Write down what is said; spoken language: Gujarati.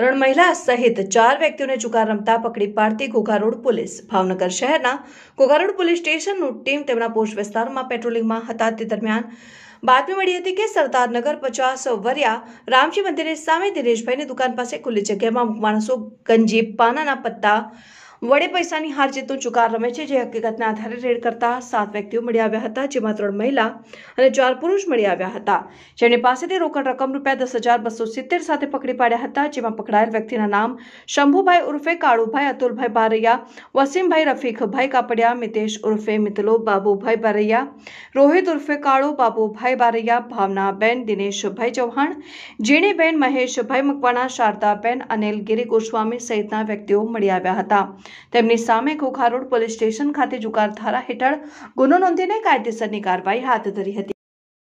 ત્રણ મહિલા સહિત ચાર વ્યક્તિઓને ચુકાર રમતા પકડી પાડતી ઘોઘારોડ પોલીસ ભાવનગર શહેરના ઘોઘારોડ પોલીસ સ્ટેશનનું ટીમ તેમના પોસ્ટ વિસ્તારમાં પેટ્રોલિંગમાં હતા તે દરમિયાન બાતમી મળી હતી કે સરદારનગર પચાસ વરિયા રામજી મંદિરની સામે દિનેશભાઈની દુકાન પાસે ખુલ્લી જગ્યામાં માણસો ગંજી પાનાના પત્તા વડે પૈસાની હાર જીતનો ચુકાર રમે છે જે હકીકતના આધારે રેડ કરતા સાત વ્યક્તિઓ મળી આવ્યા હતા જેમાં ત્રણ મહિલા અને ચાર પુરુષ મળી આવ્યા હતા જેમની પાસેથી રોકડ રકમ રૂપિયા દસ હજાર બસો સિત્તેર સાથે પકડી પાડ્યા હતા જેમાં પકડાયેલ વ્યક્તિના નામ શંભુભાઈ ઉર્ફે કાળુભાઈ અતુલભાઈ બારૈયા વસીમભાઈ રફીકભાઈ કાપડિયા મિતેશ ઉર્ફે મિતલો બાબુભાઈ બારૈયા રોહિત ઉર્ફે કાળો બાબુભાઈ બારૈયા ભાવનાબેન દિનેશભાઈ ચૌહાણ જીણીબેન મહેશભાઈ મકવાણા શારદાબેન અનિલ ગિરી ગોસ્વામી સહિતના વ્યક્તિઓ મળી આવ્યા હતા તેમની સામે ઘોઘા પોલીસ સ્ટેશન ખાતે ધારા હેઠળ ગુનો નોંધીને કાયદેસરની કાર્યવાહી હાથ ધરી હતી